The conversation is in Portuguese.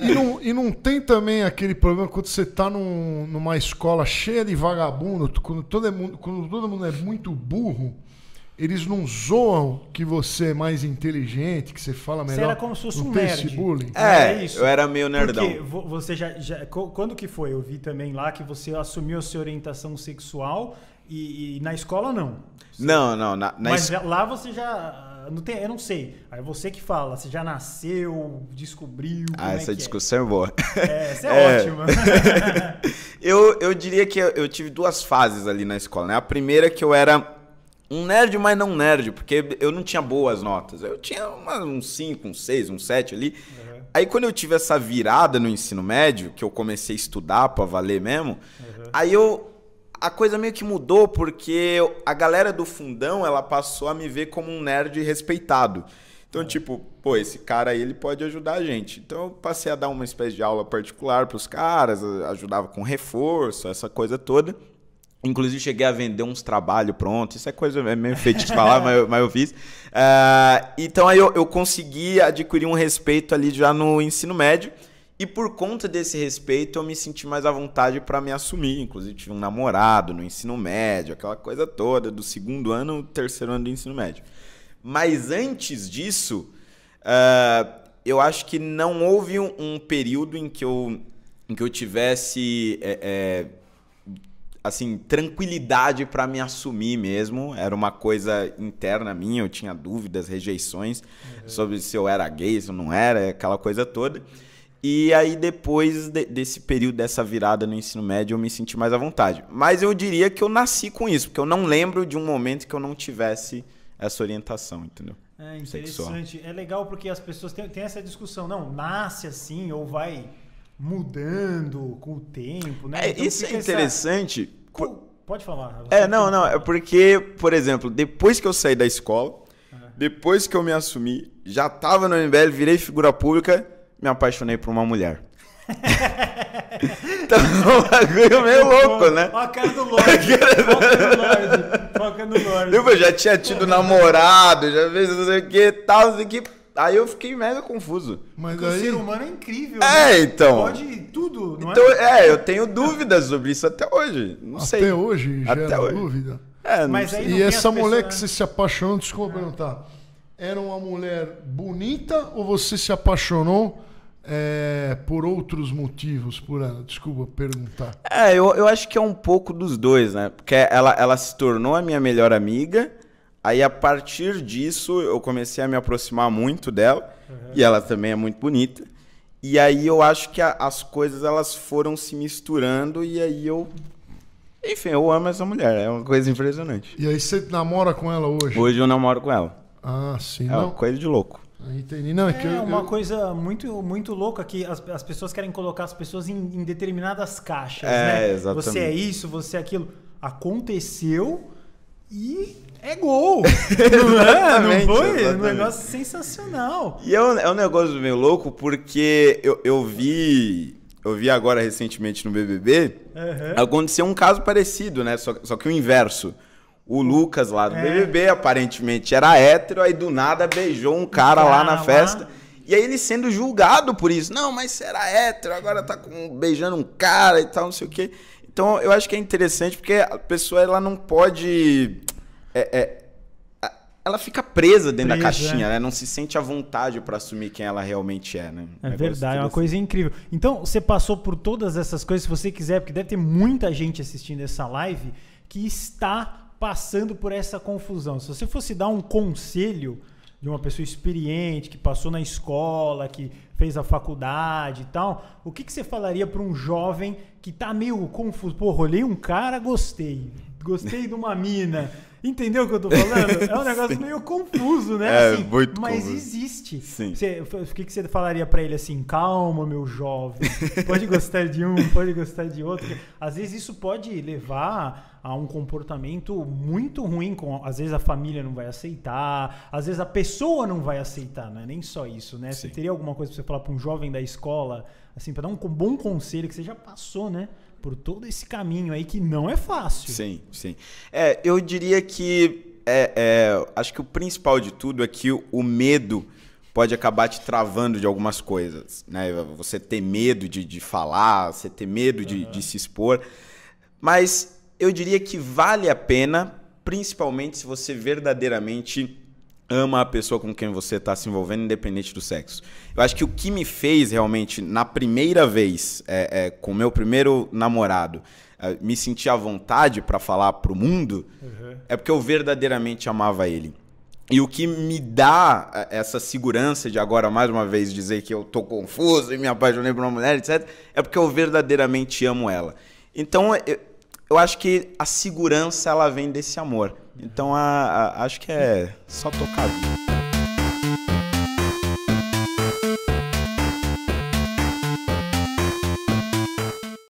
E não, e não tem também aquele problema quando você está num, numa escola cheia de vagabundo, quando todo, mundo, quando todo mundo é muito burro, eles não zoam que você é mais inteligente, que você fala melhor. Você era como se fosse um nerd. Bullying. É, é isso. eu era meio nerdão. Porque você já, já, Quando que foi? Eu vi também lá que você assumiu a sua orientação sexual e, e na escola não. Não, não. Na, na Mas es... lá você já ah, não tem, eu não sei. Aí você que fala, você já nasceu, descobriu. Ah, é essa é discussão é? é boa. É, essa é, é. ótima. eu, eu diria que eu, eu tive duas fases ali na escola, né? A primeira que eu era um nerd, mas não nerd, porque eu não tinha boas notas. Eu tinha uma, um 5, um 6, um 7 ali. Uhum. Aí quando eu tive essa virada no ensino médio, que eu comecei a estudar para valer mesmo, uhum. aí eu a coisa meio que mudou porque a galera do fundão, ela passou a me ver como um nerd respeitado. Então, é. tipo, pô, esse cara aí, ele pode ajudar a gente. Então, eu passei a dar uma espécie de aula particular para os caras, ajudava com reforço, essa coisa toda. Inclusive, cheguei a vender uns trabalhos prontos. Isso é coisa é meio feita de falar, mas, eu, mas eu fiz. Uh, então, aí eu, eu consegui adquirir um respeito ali já no ensino médio. E por conta desse respeito, eu me senti mais à vontade para me assumir. Inclusive, tive um namorado no ensino médio, aquela coisa toda, do segundo ano ao terceiro ano do ensino médio. Mas antes disso, uh, eu acho que não houve um, um, período em que eu, em que eu tivesse. É, é, assim, tranquilidade para me assumir mesmo. Era uma coisa interna minha, eu tinha dúvidas, rejeições uhum. sobre se eu era gay, se eu não era, aquela coisa toda. E aí, depois de, desse período, dessa virada no ensino médio, eu me senti mais à vontade. Mas eu diria que eu nasci com isso, porque eu não lembro de um momento que eu não tivesse essa orientação, entendeu? É interessante. Sexual. É legal porque as pessoas têm, têm essa discussão. Não, nasce assim ou vai mudando com o tempo, né? É, então, isso é interessante. Essa... Por... Pode falar. É, não, não. É porque, por exemplo, depois que eu saí da escola, é. depois que eu me assumi, já estava no MBL, virei figura pública me apaixonei por uma mulher. então, um bagulho meio louco, né? Olha cara do Lorde. Foca no Lorde. Tipo, eu já tinha tido namorado, já fez não sei o que tal, não sei o que. Aí eu fiquei mega confuso. Mas aí... o ser humano é incrível. É, né? então. Pode tudo, não é? então, é? é? eu tenho dúvidas sobre isso até hoje. Não até sei. Até hoje, até gera dúvida. É, não Mas sei. Aí não e essa mulher que você se apaixonou, desculpa não tá? era uma mulher bonita ou você se apaixonou é, por outros motivos por ela? Desculpa perguntar. É, eu, eu acho que é um pouco dos dois, né? Porque ela, ela se tornou a minha melhor amiga. Aí a partir disso eu comecei a me aproximar muito dela. Uhum. E ela também é muito bonita. E aí eu acho que a, as coisas elas foram se misturando e aí eu enfim, eu amo essa mulher, é uma coisa impressionante. E aí você namora com ela hoje? Hoje eu namoro com ela. Ah, sim. É não. coisa de louco. Ah, entendi. Não, é, que é eu, uma eu... coisa muito, muito louca que as, as pessoas querem colocar as pessoas em, em determinadas caixas, é, né? Exatamente. Você é isso, você é aquilo. Aconteceu e é gol. não é? Não foi? Exatamente. Um negócio sensacional. E é um, é um negócio meio louco porque eu, eu vi. Eu vi agora recentemente no BBB uhum. acontecer um caso parecido, né? Só, só que o inverso. O Lucas lá do é. BBB, aparentemente, era hétero, aí do nada beijou um cara ah, lá na festa. E aí ele sendo julgado por isso. Não, mas era hétero, agora tá com, beijando um cara e tal, não sei o quê. Então eu acho que é interessante porque a pessoa ela não pode. É, é, ela fica presa dentro presa, da caixinha, é. né? Não se sente à vontade para assumir quem ela realmente é, né? É verdade, é uma assim. coisa incrível. Então, você passou por todas essas coisas, se você quiser, porque deve ter muita gente assistindo essa live que está passando por essa confusão? Se você fosse dar um conselho de uma pessoa experiente, que passou na escola, que fez a faculdade e tal, o que, que você falaria para um jovem que está meio confuso? Pô, rolei um cara, gostei gostei de uma mina. Entendeu o que eu tô falando? É um negócio meio confuso, né? É, assim, muito mas confuso. existe. Sim. Você, o que, você falaria para ele assim? Calma, meu jovem. Pode gostar de um, pode gostar de outro. Às vezes isso pode levar a um comportamento muito ruim. Com, às vezes a família não vai aceitar, às vezes a pessoa não vai aceitar, não é nem só isso, né? Sim. Você teria alguma coisa pra você falar pra um jovem da escola, assim, para dar um bom conselho que você já passou, né? por todo esse caminho aí que não é fácil. Sim, sim. É, eu diria que é, é, acho que o principal de tudo é que o medo pode acabar te travando de algumas coisas, né? Você ter medo de, de falar, você ter medo de, uhum. de se expor, mas eu diria que vale a pena, principalmente se você verdadeiramente ama a pessoa com quem você está se envolvendo, independente do sexo. Eu acho que o que me fez realmente, na primeira vez, é, é, com meu primeiro namorado, é, me sentir à vontade para falar para o mundo, uhum. é porque eu verdadeiramente amava ele. E o que me dá é, essa segurança de agora, mais uma vez, dizer que eu tô confuso e me apaixonei por uma mulher, etc., é porque eu verdadeiramente amo ela. Então, eu, eu acho que a segurança ela vem desse amor. Então a, a, acho que é só tocar.